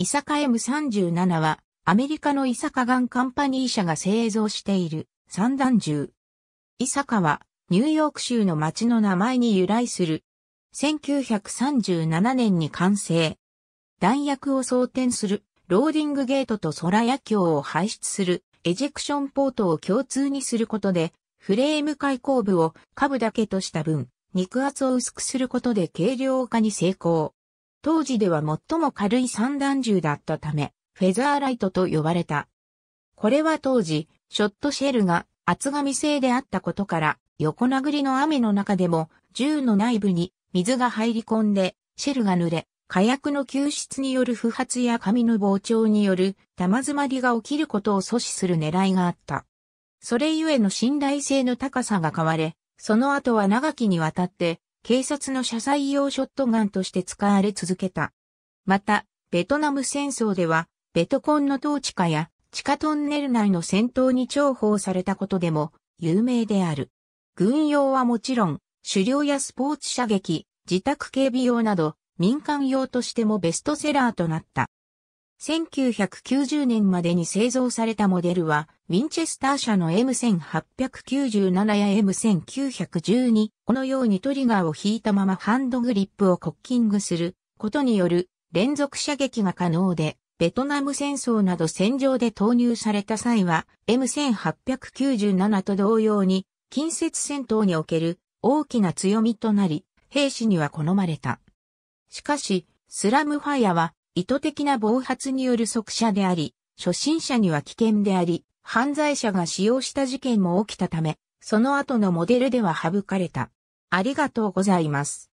イサカ M37 は、アメリカのイサカガンカンパニー社が製造している三段銃。イサカは、ニューヨーク州の街の名前に由来する。1937年に完成。弾薬を装填する、ローディングゲートと空野橋を排出する、エジェクションポートを共通にすることで、フレーム開口部を下部だけとした分、肉厚を薄くすることで軽量化に成功。当時では最も軽い散弾銃だったため、フェザーライトと呼ばれた。これは当時、ショットシェルが厚紙製であったことから、横殴りの雨の中でも、銃の内部に水が入り込んで、シェルが濡れ、火薬の救出による不発や紙の膨張による玉詰まりが起きることを阻止する狙いがあった。それゆえの信頼性の高さが変われ、その後は長きにわたって警察の車載用ショットガンとして使われ続けた。また、ベトナム戦争では、ベトコンの統治下や地下トンネル内の戦闘に重宝されたことでも有名である。軍用はもちろん、狩猟やスポーツ射撃、自宅警備用など民間用としてもベストセラーとなった。1990年までに製造されたモデルは、ウィンチェスター社の M1897 や M1912、このようにトリガーを引いたままハンドグリップをコッキングすることによる連続射撃が可能で、ベトナム戦争など戦場で投入された際は、M1897 と同様に、近接戦闘における大きな強みとなり、兵士には好まれた。しかし、スラムファイアは意図的な暴発による速射であり、初心者には危険であり、犯罪者が使用した事件も起きたため、その後のモデルでは省かれた。ありがとうございます。